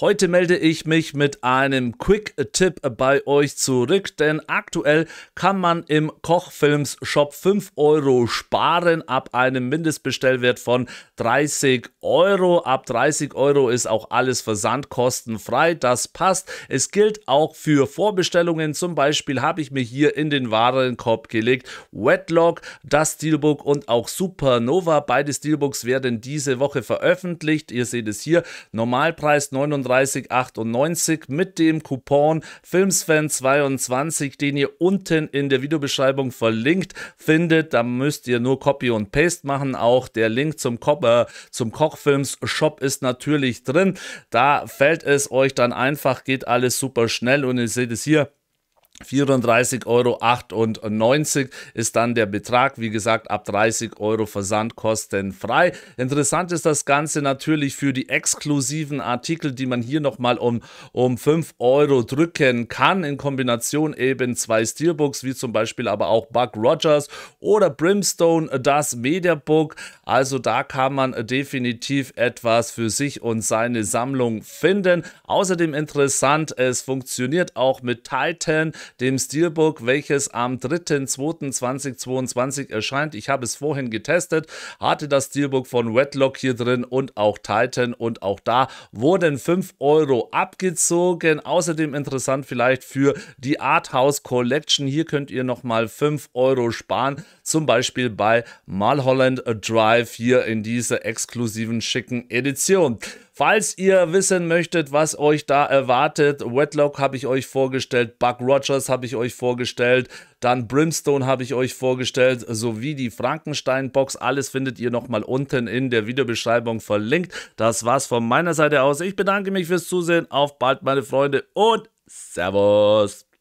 Heute melde ich mich mit einem Quick-Tipp bei euch zurück, denn aktuell kann man im Kochfilms-Shop 5 Euro sparen ab einem Mindestbestellwert von 30 Euro. Ab 30 Euro ist auch alles versandkostenfrei, das passt. Es gilt auch für Vorbestellungen, zum Beispiel habe ich mir hier in den Warenkorb gelegt Wetlock, das Steelbook und auch Supernova. Beide Steelbooks werden diese Woche veröffentlicht. Ihr seht es hier, Normalpreis 99 39,98 mit dem Coupon Filmsfan22, den ihr unten in der Videobeschreibung verlinkt findet. Da müsst ihr nur Copy und Paste machen. Auch der Link zum, Co äh, zum Kochfilms Shop ist natürlich drin. Da fällt es euch dann einfach, geht alles super schnell und ihr seht es hier. 34,98 Euro ist dann der Betrag. Wie gesagt, ab 30 Euro Versand kostenfrei. Interessant ist das Ganze natürlich für die exklusiven Artikel, die man hier nochmal um, um 5 Euro drücken kann, in Kombination eben zwei Steelbooks, wie zum Beispiel aber auch Buck Rogers oder Brimstone, das Mediabook. Also da kann man definitiv etwas für sich und seine Sammlung finden. Außerdem interessant, es funktioniert auch mit Titan dem Steelbook, welches am 3.2.2022 erscheint. Ich habe es vorhin getestet, hatte das Steelbook von Wetlock hier drin und auch Titan und auch da wurden 5 Euro abgezogen. Außerdem interessant vielleicht für die Arthouse Collection. Hier könnt ihr nochmal 5 Euro sparen, zum Beispiel bei Malholland Drive hier in dieser exklusiven schicken Edition. Falls ihr wissen möchtet, was euch da erwartet, Wedlock habe ich euch vorgestellt, Buck Rogers habe ich euch vorgestellt, dann Brimstone habe ich euch vorgestellt, sowie die Frankenstein-Box. Alles findet ihr nochmal unten in der Videobeschreibung verlinkt. Das war's von meiner Seite aus. Ich bedanke mich fürs Zusehen. Auf bald, meine Freunde, und Servus!